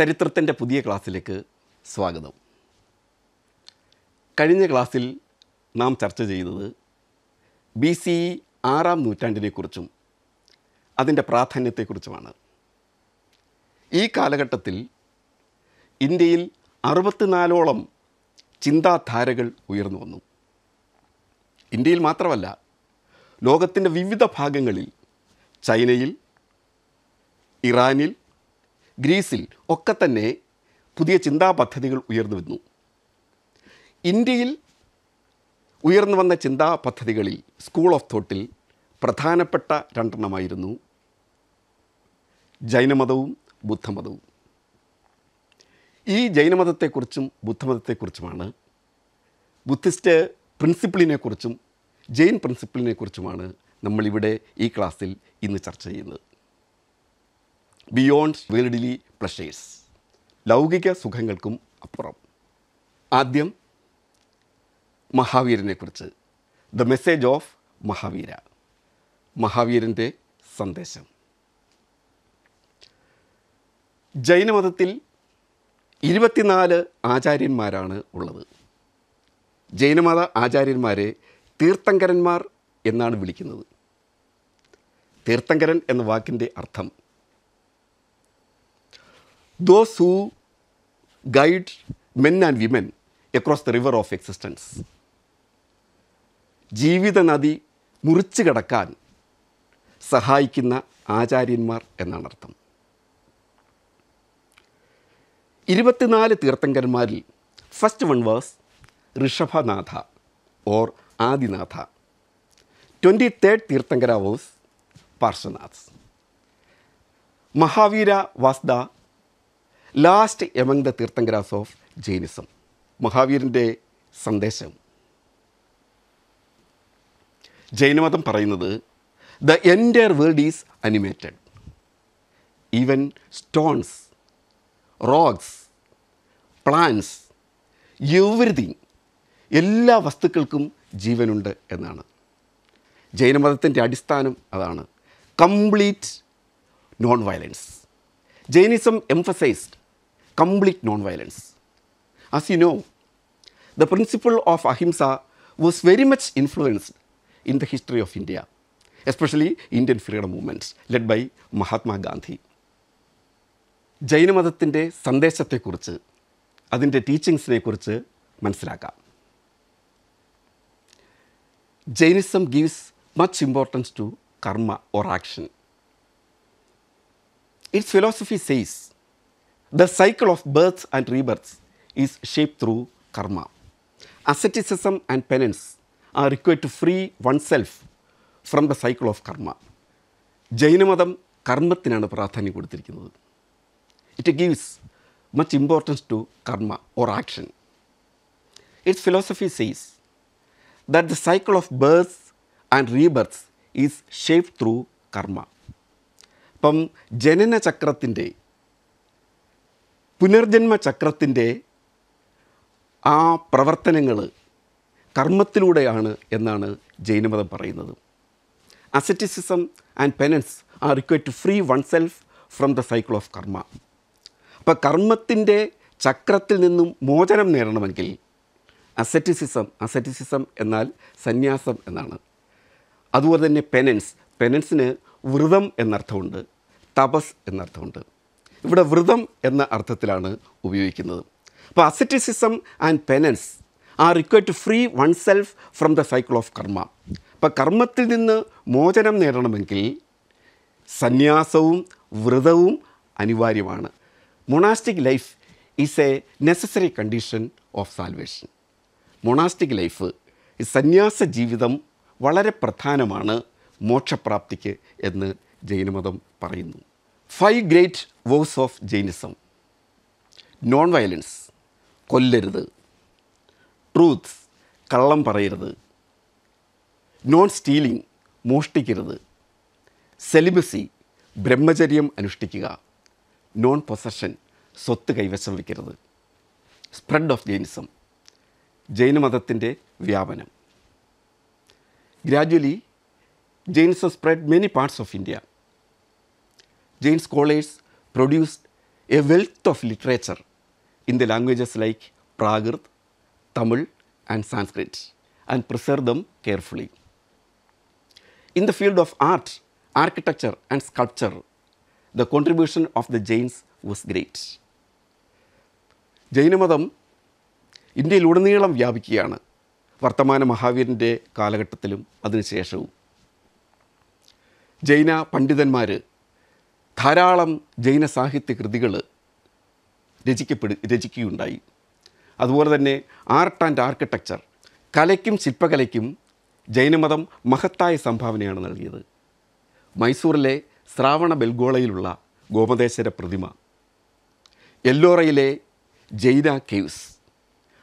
ചരിത്രത്തിൻ്റെ പുതിയ ക്ലാസ്സിലേക്ക് സ്വാഗതം കഴിഞ്ഞ ക്ലാസ്സിൽ നാം ചർച്ച ചെയ്തത് ബി സി ആറാം നൂറ്റാണ്ടിനെക്കുറിച്ചും അതിൻ്റെ പ്രാധാന്യത്തെക്കുറിച്ചുമാണ് ഈ കാലഘട്ടത്തിൽ ഇന്ത്യയിൽ അറുപത്തിനാലോളം ചിന്താധാരകൾ ഉയർന്നു വന്നു ഇന്ത്യയിൽ മാത്രമല്ല ലോകത്തിൻ്റെ വിവിധ ഭാഗങ്ങളിൽ ചൈനയിൽ ഇറാനിൽ ഗ്രീസിൽ ഒക്കെ തന്നെ പുതിയ ചിന്താ പദ്ധതികൾ ഉയർന്നു വന്നു ഇന്ത്യയിൽ ഉയർന്നു വന്ന ചിന്താ പദ്ധതികളിൽ സ്കൂൾ ഓഫ് തോട്ടിൽ പ്രധാനപ്പെട്ട രണ്ടെണ്ണമായിരുന്നു ജൈനമതവും ബുദ്ധമതവും ഈ ജൈനമതത്തെക്കുറിച്ചും ബുദ്ധമതത്തെക്കുറിച്ചുമാണ് ബുദ്ധിസ്റ്റ് പ്രിൻസിപ്പിളിനെക്കുറിച്ചും ജെയിൻ പ്രിൻസിപ്പിളിനെക്കുറിച്ചുമാണ് നമ്മളിവിടെ ഈ ക്ലാസ്സിൽ ഇന്ന് ചർച്ച ചെയ്യുന്നത് ബിയോണ്ട് വേൾഡിലി പ്ലഷേഴ്സ് ലൗകിക സുഖങ്ങൾക്കും അപ്പുറം ആദ്യം മഹാവീരനെക്കുറിച്ച് ദ മെസ്സേജ് ഓഫ് മഹാവീര മഹാവീരൻ്റെ സന്ദേശം ജൈനമതത്തിൽ ഇരുപത്തിനാല് ആചാര്യന്മാരാണ് ഉള്ളത് ജൈനമത ആചാര്യന്മാരെ തീർത്ഥങ്കരന്മാർ എന്നാണ് വിളിക്കുന്നത് തീർത്ഥങ്കരൻ എന്ന വാക്കിൻ്റെ അർത്ഥം those who guide men and women across the river of existence. ജീവിത നദി മുറിച്ചു കടക്കാൻ സഹായിക്കുന്ന ആചാര്യന്മാർ എന്നാണ് അർത്ഥം ഇരുപത്തിനാല് തീർത്ഥങ്കരന്മാരിൽ first one was Rishabhanatha or Adinatha twenty third Tirthankara was Parshvanath Mahavira was the last among the Tirthankaras of Jainism മഹാവീരൻ്റെ സന്ദേശം ജൈനമതം പറയുന്നത് the entire world is animated even stones rocks plants everything എല്ലാ വസ്തുക്കൾക്കും ജീവനുണ്ട് എന്നാണ് ജൈനമതത്തിൻ്റെ അടിസ്ഥാനം അതാണ് complete non violence Jainism emphasised complete non-violence. As you know, the principle of ahimsa was very much influenced in the history of India, especially Indian freedom movements led by Mahatma Gandhi. ജൈനമതത്തിൻ്റെ സന്ദേശത്തെക്കുറിച്ച് അതിൻ്റെ ടീച്ചിങ്സിനെക്കുറിച്ച് മനസ്സിലാക്കാം Jainism gives much importance to karma or action. Its philosophy says. The cycle of births and rebirths is shape through karma karma. And penance are require to free oneself from the cycle of karma ജൈനമതം കർമ്മത്തിനാണ് പ്രാധാന്യം കൊടുത്തിരിക്കുന്നത് it gives much importance to karma or action its philosophy says that the cycle of births and rebirths is shape through karma അപ്പം ജനനചക്രത്തിൻ്റെ പുനർജന്മ ചക്രത്തിൻ്റെ ആ പ്രവർത്തനങ്ങൾ കർമ്മത്തിലൂടെയാണ് എന്നാണ് ജൈനമതം പറയുന്നത് asceticism and penance are require to free oneself from the cycle of karma അപ്പോൾ കർമ്മത്തിൻ്റെ ചക്രത്തിൽ നിന്നും മോചനം നേടണമെങ്കിൽ അസറ്റിസിസം അസറ്റിസിസം എന്നാൽ സന്യാസം എന്നാണ് അതുപോലെ തന്നെ പെനൻസ് പെനൻസിന് വ്രതം എന്നർത്ഥമുണ്ട് തപസ് എന്നർത്ഥമുണ്ട് ഇവിടെ വ്രതം എന്ന അർത്ഥത്തിലാണ് ഉപയോഗിക്കുന്നത് അപ്പോൾ asceticism and penance are require to free oneself from the cycle of karma അപ്പോൾ കർമ്മത്തിൽ നിന്ന് മോചനം നേടണമെങ്കിൽ സന്യാസവും വ്രതവും അനിവാര്യമാണ് monastic life is a necessary condition of salvation monastic life ഈ സന്യാസ ജീവിതം വളരെ പ്രധാനമാണ് മോക്ഷപ്രാപ്തിക്ക് എന്ന് ജൈനമതം പറയുന്നു five great vows of Jainism non violence കൊല്ലരുത് ട്രൂത്ത് കള്ളം പറയരുത് നോൺ സ്റ്റീലിംഗ് മോഷ്ടിക്കരുത് സെലിബസി ബ്രഹ്മചര്യം അനുഷ്ഠിക്കുക നോൺ പൊസഷൻ സ്വത്ത് കൈവശം വയ്ക്കരുത് സ്പ്രെഡ് ഓഫ് ജെയിനിസം ജൈനമതത്തിൻ്റെ വ്യാപനം gradually Jainism spread many parts of India Jain scholars produced a wealth of literature in the languages like Prakrit, Tamil and Sanskrit and preserved them carefully. In the field of art, architecture and sculpture, the contribution of the Jains was great. Jainamadam ജൈനമതം ഇന്ത്യയിലുടനീളം Vartamana Vardhamana മഹാവീരൻ്റെ കാലഘട്ടത്തിലും അതിനുശേഷവും ജൈന പണ്ഡിതന്മാർ ധാരാളം ജൈന സാഹിത്യ കൃതികൾ രചിക്കപ്പെടു രചിക്കുകയുണ്ടായി അതുപോലെ തന്നെ ആർട്ട് ആൻഡ് ആർക്കിടെക്ചർ കലയ്ക്കും ശില്പകലയ്ക്കും ജൈനമതം മഹത്തായ സംഭാവനയാണ് നൽകിയത് മൈസൂറിലെ ശ്രാവണ ബെൽഗോളയിലുള്ള ഗോമതേശ്വര പ്രതിമ എല്ലോറയിലെ ജൈന കേവ്സ്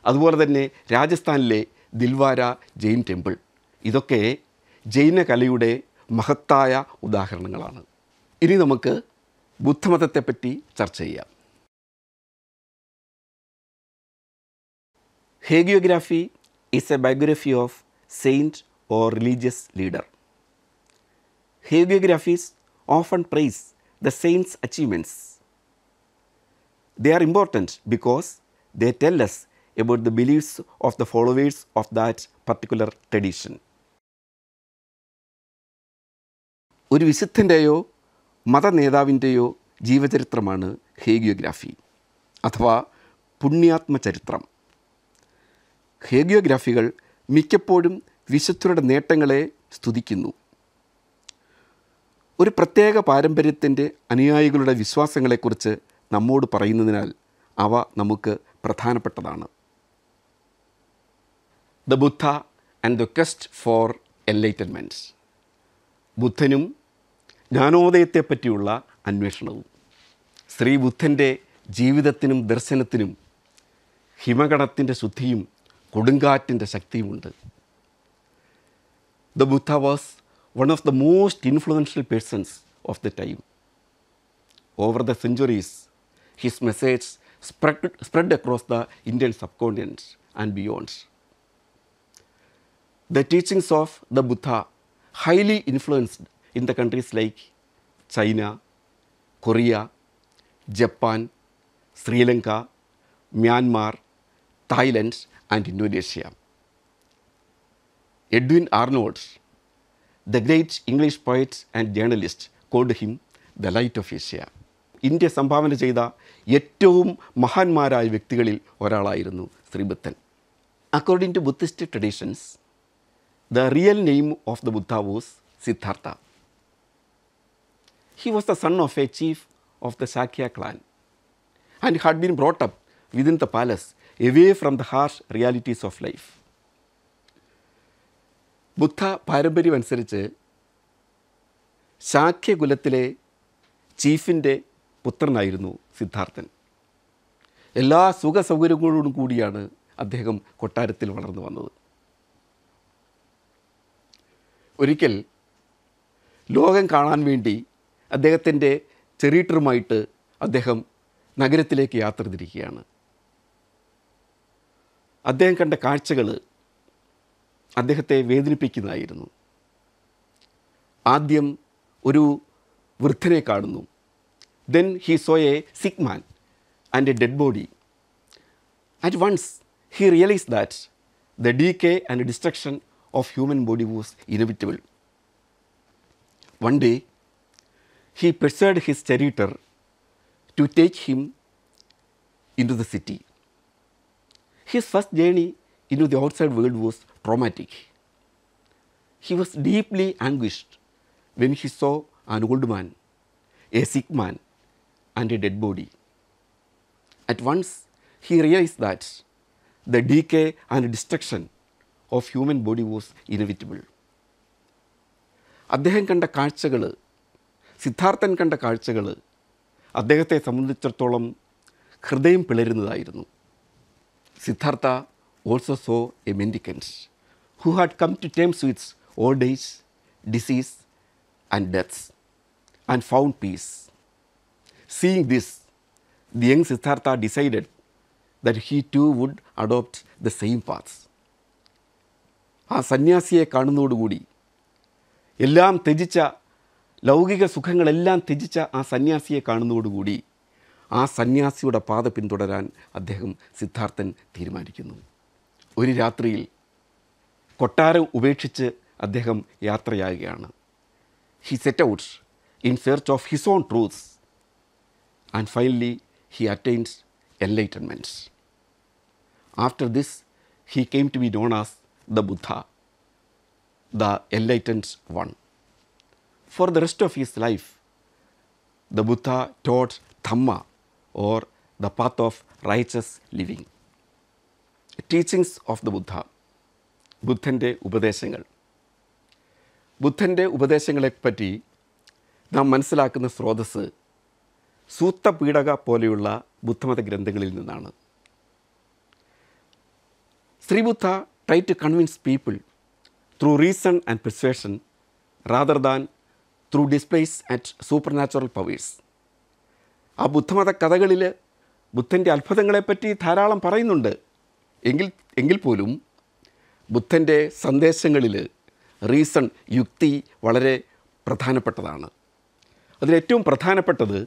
അതുപോലെ തന്നെ രാജസ്ഥാനിലെ ദിൽവാര ജെയിൻ ടെമ്പിൾ ഇതൊക്കെ ജൈന കലയുടെ മഹത്തായ ഉദാഹരണങ്ങളാണ് ഇനി നമുക്ക് ബുദ്ധമതത്തെപ്പറ്റി ചർച്ച ചെയ്യാം hagiography is a biography of saint or religious leader hagiographies often praise the saints achievements they are important because they tell us about the beliefs of the followers of that particular tradition. ഒരു വിശുദ്ധൻ്റെയോ നേതാവിൻ്റെയോ ജീവചരിത്രമാണ് ഹേഗിയോഗ്രാഫി അഥവാ ചരിത്രം ഹേഗിയോഗ്രാഫികൾ മിക്കപ്പോഴും വിശുദ്ധരുടെ നേട്ടങ്ങളെ സ്തുതിക്കുന്നു ഒരു പ്രത്യേക പാരമ്പര്യത്തിൻ്റെ അനുയായികളുടെ വിശ്വാസങ്ങളെക്കുറിച്ച് നമ്മോട് പറയുന്നതിനാൽ അവ നമുക്ക് പ്രധാനപ്പെട്ടതാണ് the Buddha and the quest for enlightenments ബുദ്ധനും ജ്ഞാനോദയത്തെപ്പറ്റിയുള്ള അന്വേഷണവും ശ്രീ ബുദ്ധൻ്റെ ജീവിതത്തിനും ദർശനത്തിനും ഹിമകടത്തിൻ്റെ ശുദ്ധിയും കൊടുങ്കാറ്റിൻ്റെ ശക്തിയുമുണ്ട് the Buddha was one of the most influential persons of the time over the centuries his message spread spread across the Indian subcontinents and beyond the teachings of the Buddha highly influenced in the countries like China, Korea, Japan, Sri Lanka, Myanmar, Thailand and Indonesia. Edwin Arnold, the great English poet and journalist, called him the light of Asia. India സംഭാവന ചെയ്ത ഏറ്റവും മഹാന്മാരായ വ്യക്തികളിൽ ഒരാളായിരുന്നു ശ്രീബുദ്ധൻ according to Buddhist traditions the real name of the Buddha was Siddhartha He was the son of a chief of the Shakya clan and had been brought up within the palace away from the harsh realities of life. ബുദ്ധ പാരമ്പര്യമനുസരിച്ച് ശാക്യകുലത്തിലെ ചീഫിൻ്റെ പുത്രനായിരുന്നു സിദ്ധാർത്ഥൻ എല്ലാ സുഖ സൗകര്യങ്ങളോടും കൂടിയാണ് അദ്ദേഹം കൊട്ടാരത്തിൽ വളർന്നു വന്നത് ഒരിക്കൽ ലോകം കാണാൻ വേണ്ടി അദ്ദേഹത്തിൻ്റെ ചെറീട്ടറുമായിട്ട് അദ്ദേഹം നഗരത്തിലേക്ക് യാത്ര തിരിക്കുകയാണ് അദ്ദേഹം കണ്ട കാഴ്ചകൾ അദ്ദേഹത്തെ വേദനിപ്പിക്കുന്നതായിരുന്നു ആദ്യം ഒരു വൃദ്ധനെ കാണുന്നു then he saw a sick man and a dead body at once he realise that the decay and destruction of human body was inevitable one day he persuaded his charioteer to take him into the city. His first journey into the outside world was traumatic. He was deeply anguished when he saw an old man, a sick man, and a dead body. At once, he realized that the decay and destruction of human body was inevitable. അദ്ദേഹം കണ്ട സിദ്ധാർത്ഥൻ കണ്ട കാഴ്ചകൾ അദ്ദേഹത്തെ സംബന്ധിച്ചിടത്തോളം ഹൃദയം പിളരുന്നതായിരുന്നു Siddhartha also saw a mendicants who had come to terms with old age disease and deaths and found peace seeing this the young Siddhartha decided that he too would adopt the same paths ആ സന്യാസിയെ കാണുന്നതോടുകൂടി എല്ലാം ത്യജിച്ച ലൗകിക സുഖങ്ങളെല്ലാം ത്യജിച്ച ആ സന്യാസിയെ കാണുന്നതോടുകൂടി ആ സന്യാസിയുടെ പാത പിന്തുടരാൻ അദ്ദേഹം സിദ്ധാർത്ഥൻ തീരുമാനിക്കുന്നു ഒരു രാത്രിയിൽ കൊട്ടാരം ഉപേക്ഷിച്ച് അദ്ദേഹം യാത്രയാകുകയാണ് he set out in search of his own truths and finally he attains enlightenments after this he came to be known as the Buddha the enlightened one for the rest of his life the Buddha taught Dhamma or the path of righteous living teachings of the Buddha ബുദ്ധൻ്റെ ഉപദേശങ്ങൾ ബുദ്ധൻ്റെ ഉപദേശങ്ങളെപ്പറ്റി നാം മനസ്സിലാക്കുന്ന സ്രോതസ്സ് സൂത്തപീഠക പോലെയുള്ള ബുദ്ധമത ഗ്രന്ഥങ്ങളിൽ നിന്നാണ് ശ്രീബുദ്ധ try to convince people through reason and persuasion rather than through displace at super natural powers ആ ബുദ്ധമത കഥകളിൽ ബുദ്ധൻ്റെ അത്ഭുതങ്ങളെപ്പറ്റി ധാരാളം പറയുന്നുണ്ട് എങ്കിൽ എങ്കിൽ പോലും ബുദ്ധൻ്റെ സന്ദേശങ്ങളിൽ റീസൺ യുക്തി വളരെ പ്രധാനപ്പെട്ടതാണ് അതിലേറ്റവും പ്രധാനപ്പെട്ടത്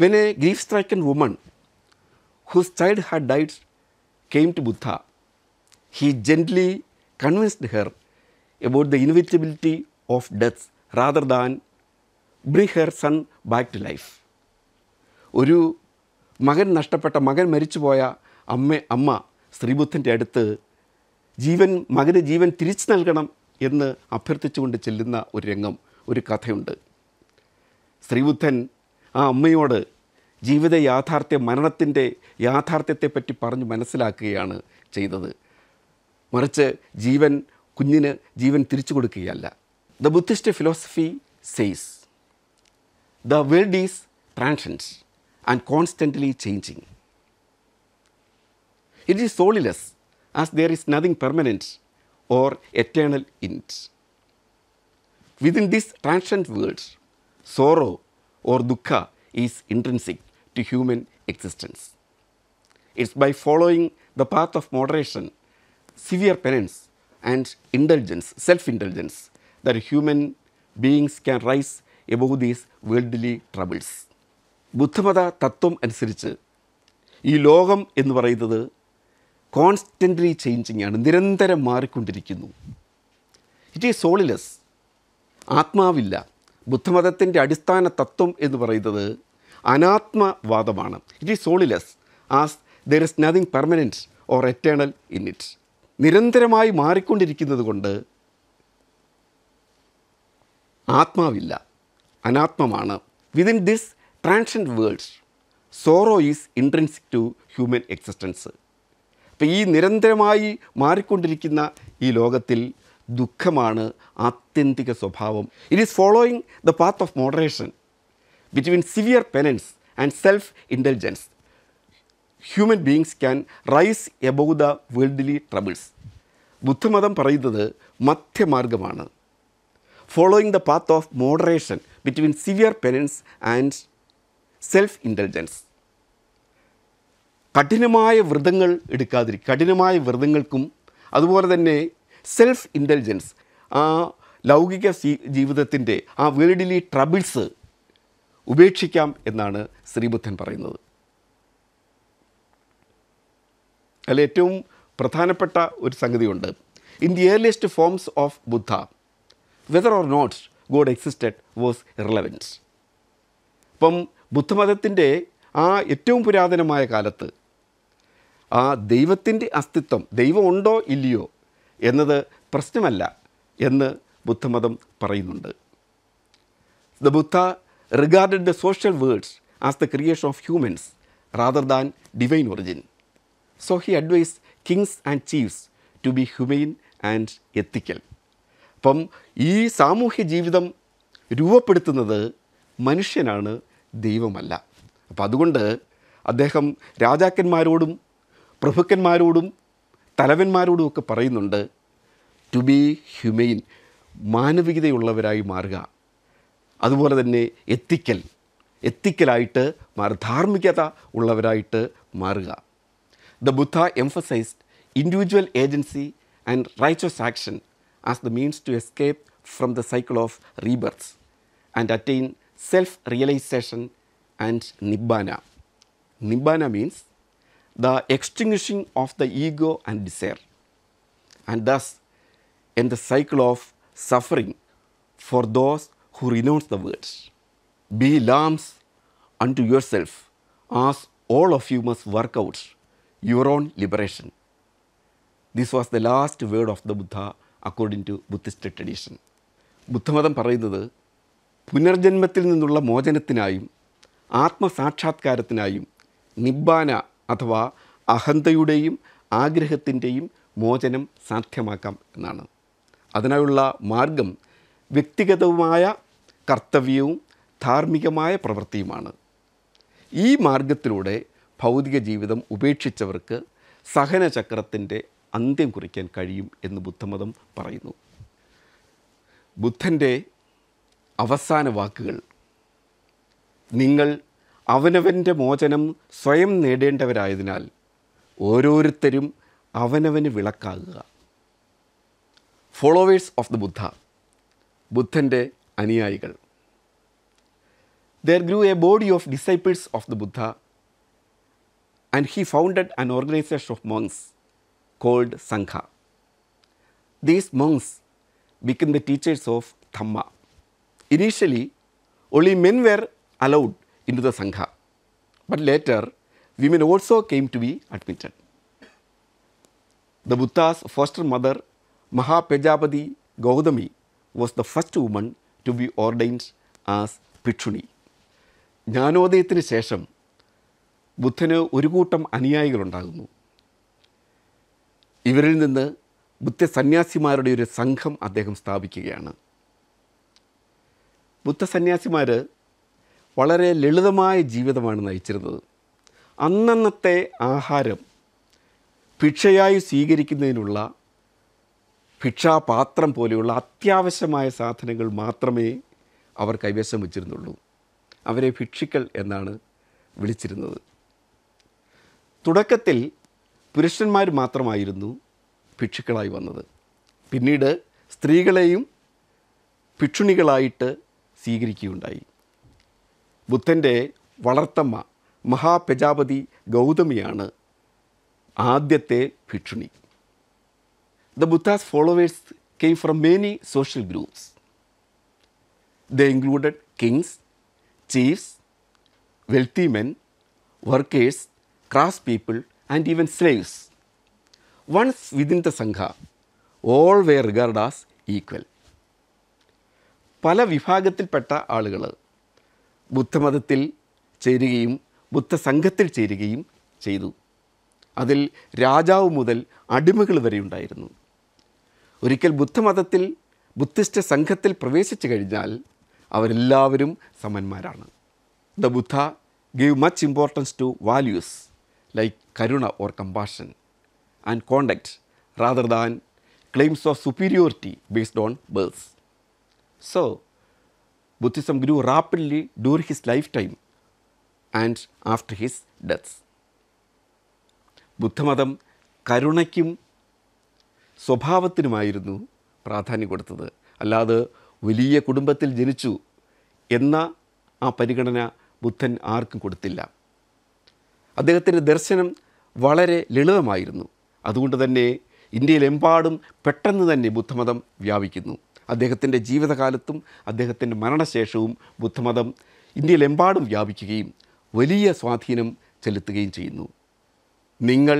when a grief stricken woman whose child had died came to Buddha he gently convinced her about the inevitability of death rather than bring her son back to life ഒരു മകൻ നഷ്ടപ്പെട്ട മകൻ മരിച്ചുപോയ അമ്മ അമ്മ ശ്രീബുദ്ധൻ്റെ അടുത്ത് ജീവൻ മകന് ജീവൻ തിരിച്ചു നൽകണം എന്ന് അഭ്യർത്ഥിച്ചുകൊണ്ട് ചെല്ലുന്ന ഒരു രംഗം ഒരു കഥയുണ്ട് ശ്രീബുദ്ധൻ ആ അമ്മയോട് ജീവിത യാഥാർത്ഥ്യ മരണത്തിൻ്റെ യാഥാർത്ഥ്യത്തെപ്പറ്റി പറഞ്ഞ് മനസ്സിലാക്കുകയാണ് ചെയ്തത് മറിച്ച് ജീവൻ കുഞ്ഞിന് ജീവൻ തിരിച്ചു കൊടുക്കുകയല്ല the Buddhist philosophy says the world is transient and constantly changing. It is soulless as there is nothing permanent or eternal in it. Within this transient world, sorrow or dukkha is intrinsic to human existence. It's by following the path of moderation, severe penance, and indulgence, self indulgence, that human beings can rise above these worldly troubles. ബുദ്ധമത തത്വം അനുസരിച്ച് ഈ ലോകം എന്ന് പറയുന്നത് constantly changing ആണ് നിരന്തരം മാറിക്കൊണ്ടിരിക്കുന്നു ഇറ്റ് ഈസ് സോളിലെസ് ആത്മാവില്ല ബുദ്ധമതത്തിൻ്റെ അടിസ്ഥാന തത്വം എന്ന് പറയുന്നത് അനാത്മവാദമാണ് it is soulless as there is nothing permanent or eternal in it നിരന്തരമായി മാറിക്കൊണ്ടിരിക്കുന്നത് കൊണ്ട് ആത്മാവില്ല അനാത്മമാണ് within this transient worlds sorrow is intrinsic to human existence അപ്പം ഈ നിരന്തരമായി മാറിക്കൊണ്ടിരിക്കുന്ന ഈ ലോകത്തിൽ ദുഃഖമാണ് ആത്യന്തിക സ്വഭാവം it is following the path of moderation between severe penance and self intelligence human beings can rise above the worldly troubles ബുദ്ധമതം പറയുന്നത് മധ്യമാർഗമാണ് following the path of moderation between severe penance and self intelligence കഠിനമായ വ്രതങ്ങൾ എടുക്കാതിരിക്കുക കഠിനമായ വ്രതങ്ങൾക്കും അതുപോലെ തന്നെ self intelligence ആ ലൗകിക ജീവിതത്തിൻ്റെ ആ വേൾഡിലി ട്രബിൾസ് ഉപേക്ഷിക്കാം എന്നാണ് ശ്രീബുദ്ധൻ പറയുന്നത് അതിൽ ഏറ്റവും പ്രധാനപ്പെട്ട ഒരു സംഗതിയുണ്ട് in the earliest forms of Buddha whether or not God existed was irrelevance അപ്പം ബുദ്ധമതത്തിൻ്റെ ആ ഏറ്റവും പുരാതനമായ കാലത്ത് ആ ദൈവത്തിൻ്റെ അസ്തിത്വം ദൈവമുണ്ടോ ഇല്ലയോ എന്നത് പ്രശ്നമല്ല എന്ന് ബുദ്ധമതം പറയുന്നുണ്ട് the Buddha regarded the social words as the creation of humans rather than divine origin so he advise kings and chiefs to be humane and ethical അപ്പം ഈ സാമൂഹ്യ ജീവിതം രൂപപ്പെടുത്തുന്നത് മനുഷ്യനാണ് ദൈവമല്ല അപ്പം അതുകൊണ്ട് അദ്ദേഹം രാജാക്കന്മാരോടും പ്രഭുക്കന്മാരോടും തലവന്മാരോടും ഒക്കെ പറയുന്നുണ്ട് ടു ബി ഹ്യുമെയിൻ മാനവികതയുള്ളവരായി മാറുക അതുപോലെ തന്നെ എത്തിക്കൽ എത്തിക്കലായിട്ട് മാറ ധാർമ്മികത ഉള്ളവരായിട്ട് മാറുക the Buddha emphasised individual agency and righteous action as the means to escape from the cycle of rebirths and attain self-realization and nibbana. Nibbana means the extinguishing of the ego and desire and thus in the cycle of suffering for those who renounce the words. Be lambs unto yourself as all of you must work out your own liberation. This was the last word of the Buddha according to Buddhist tradition ബുദ്ധമതം പറയുന്നത് പുനർജന്മത്തിൽ നിന്നുള്ള മോചനത്തിനായും ആത്മസാക്ഷാത്കാരത്തിനായും നിബ്ബാന അഥവാ അഹന്തയുടെയും ആഗ്രഹത്തിൻ്റെയും മോചനം സാധ്യമാക്കാം എന്നാണ് അതിനായുള്ള മാർഗം വ്യക്തിഗതവുമായ കർത്തവ്യവും ധാർമ്മികമായ പ്രവൃത്തിയുമാണ് ഈ മാർഗത്തിലൂടെ ഭൗതിക ജീവിതം ഉപേക്ഷിച്ചവർക്ക് സഹനചക്രത്തിൻ്റെ അന്ത്യം കുറിക്കാൻ കഴിയും എന്ന് ബുദ്ധമതം പറയുന്നു ബുദ്ധൻ്റെ അവസാന വാക്കുകൾ നിങ്ങൾ അവനവൻ്റെ മോചനം സ്വയം നേടേണ്ടവരായതിനാൽ ഓരോരുത്തരും അവനവന് വിളക്കാകുക ഫോളോവേഴ്സ് ഓഫ് ദ ബുദ്ധ ബുദ്ധൻ്റെ അനുയായികൾ there grew a body of disciples of the Buddha and he founded an organisation of monks called Sangha. These monks became the teachers of Dhamma. Initially, only men were allowed into the Sangha, but later, women also came to be admitted. The Buddha's foster mother, Mahapajapati Gautami, was the first woman to be ordained as Pichuni. ജ്ഞാനോദയത്തിന് ശേഷം ബുദ്ധന് ഒരു കൂട്ടം അനുയായികളുണ്ടാകുന്നു ഇവരിൽ നിന്ന് ബുദ്ധസന്യാസിമാരുടെ ഒരു സംഘം അദ്ദേഹം സ്ഥാപിക്കുകയാണ് ബുദ്ധസന്യാസിമാർ വളരെ ലളിതമായ ജീവിതമാണ് നയിച്ചിരുന്നത് അന്നന്നത്തെ ആഹാരം ഭിക്ഷയായി സ്വീകരിക്കുന്നതിനുള്ള ഭിക്ഷാപാത്രം പോലെയുള്ള അത്യാവശ്യമായ സാധനങ്ങൾ മാത്രമേ അവർ കൈവശം വച്ചിരുന്നുള്ളൂ അവരെ ഭിക്ഷിക്കൽ എന്നാണ് വിളിച്ചിരുന്നത് തുടക്കത്തിൽ പുരുഷന്മാർ മാത്രമായിരുന്നു ഭിക്ഷുക്കളായി വന്നത് പിന്നീട് സ്ത്രീകളെയും ഭിക്ഷുണികളായിട്ട് സ്വീകരിക്കുകയുണ്ടായി ബുദ്ധൻ്റെ വളർത്തമ്മ മഹാപ്രജാപതി ഗൗതമിയാണ് ആദ്യത്തെ ഭിക്ഷുണി they Buddha's followers came from many social groups they included kings chiefs wealthy men workers crafts people and even slaves. Once within the Sangha, all were regarded as equal. പല വിഭാഗത്തിൽപ്പെട്ട ആളുകൾ ബുദ്ധമതത്തിൽ ചേരുകയും ബുദ്ധസംഘത്തിൽ ചേരുകയും ചെയ്തു അതിൽ രാജാവ് മുതൽ അടിമകൾ വരെ ഉണ്ടായിരുന്നു ഒരിക്കൽ ബുദ്ധമതത്തിൽ ബുദ്ധിസ്റ്റ് സംഘത്തിൽ പ്രവേശിച്ചു കഴിഞ്ഞാൽ അവരെല്ലാവരും സമന്മാരാണ് the Buddha give much importance to values like karuna or compassion and conduct rather than claims of superiority based on birth. So, Buddhism grew rapidly during his lifetime and after his death. ബുദ്ധമതം കരുണയ്ക്കും സ്വഭാവത്തിനുമായിരുന്നു പ്രാധാന്യം കൊടുത്തത് അല്ലാതെ വലിയ കുടുംബത്തിൽ ജനിച്ചു എന്ന ആ പരിഗണന ബുദ്ധൻ ആർക്കും കൊടുത്തില്ല അദ്ദേഹത്തിൻ്റെ ദർശനം വളരെ ലളിതമായിരുന്നു അതുകൊണ്ട് തന്നെ ഇന്ത്യയിലെമ്പാടും പെട്ടെന്ന് തന്നെ ബുദ്ധമതം വ്യാപിക്കുന്നു അദ്ദേഹത്തിൻ്റെ ജീവിതകാലത്തും അദ്ദേഹത്തിൻ്റെ മരണശേഷവും ബുദ്ധമതം ഇന്ത്യയിലെമ്പാടും വ്യാപിക്കുകയും വലിയ സ്വാധീനം ചെലുത്തുകയും ചെയ്യുന്നു നിങ്ങൾ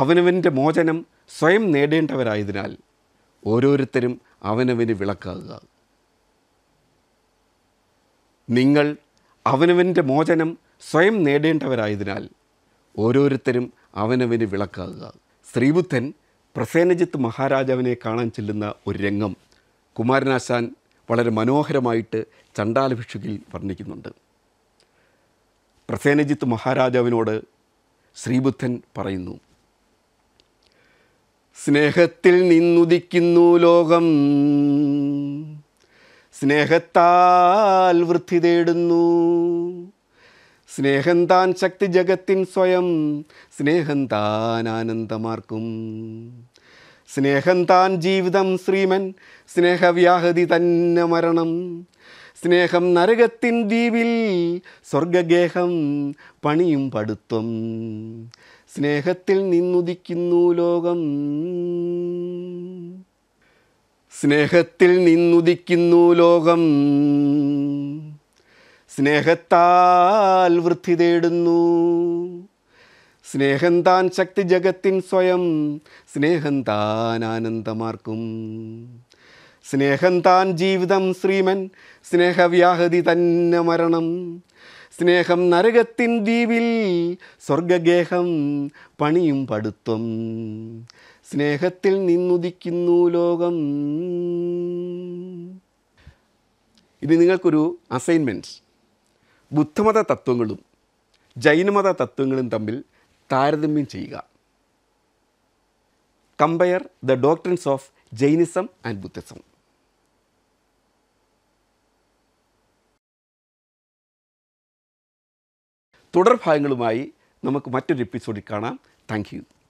അവനവൻ്റെ മോചനം സ്വയം നേടേണ്ടവരായതിനാൽ ഓരോരുത്തരും അവനവന് വിളക്കാകുക നിങ്ങൾ അവനവൻ്റെ മോചനം സ്വയം നേടേണ്ടവരായതിനാൽ ഓരോരുത്തരും അവനവന് വിളക്കാകുക ശ്രീബുദ്ധൻ പ്രസേനജിത്ത് മഹാരാജാവിനെ കാണാൻ ചെല്ലുന്ന ഒരു രംഗം കുമാരനാശാൻ വളരെ മനോഹരമായിട്ട് ചണ്ടാലഭിക്ഷുകിൽ വർണ്ണിക്കുന്നുണ്ട് പ്രസേനജിത്ത് മഹാരാജാവിനോട് ശ്രീബുദ്ധൻ പറയുന്നു സ്നേഹത്തിൽ നിന്നുദിക്കുന്നു ലോകം സ്നേഹത്താൽ വൃത്തി തേടുന്നു സ്നേഹം താൻ ശക്തി ജഗത്തിൻ സ്വയം സ്നേഹം താൻ ആനന്ദമാർക്കും സ്നേഹം താൻ ജീവിതം ശ്രീമൻ സ്നേഹവ്യാഹതി തന്നെ മരണം സ്നേഹം നരകത്തിൻ ദ്വീപിൽ സ്വർഗഗേഹം പണിയും പടുത്തും സ്നേഹത്തിൽ നിന്നുദിക്കുന്നു ലോകം സ്നേഹത്തിൽ നിന്നുദിക്കുന്നു ലോകം സ്നേഹത്താൽ വൃത്തി തേടുന്നു സ്നേഹം താൻ ശക്തി ജഗത്തിൻ സ്വയം സ്നേഹം താൻ ആനന്ദമാർക്കും സ്നേഹം താൻ ജീവിതം ശ്രീമൻ സ്നേഹവ്യാഹതി തന്നെ മരണം സ്നേഹം നരകത്തിൻ ദ്വീപിൽ സ്വർഗഗേഹം പണിയും പടുത്വം സ്നേഹത്തിൽ നിന്നുദിക്കുന്നു ലോകം ഇനി നിങ്ങൾക്കൊരു അസൈൻമെൻറ്റ് ബുദ്ധമത തത്വങ്ങളും ജൈനമത തത്വങ്ങളും തമ്മിൽ താരതമ്യം ചെയ്യുക compare the doctrines of Jainism and Buddhism തുടർഭാഗങ്ങളുമായി നമുക്ക് മറ്റൊരു എപ്പിസോഡിൽ കാണാം താങ്ക്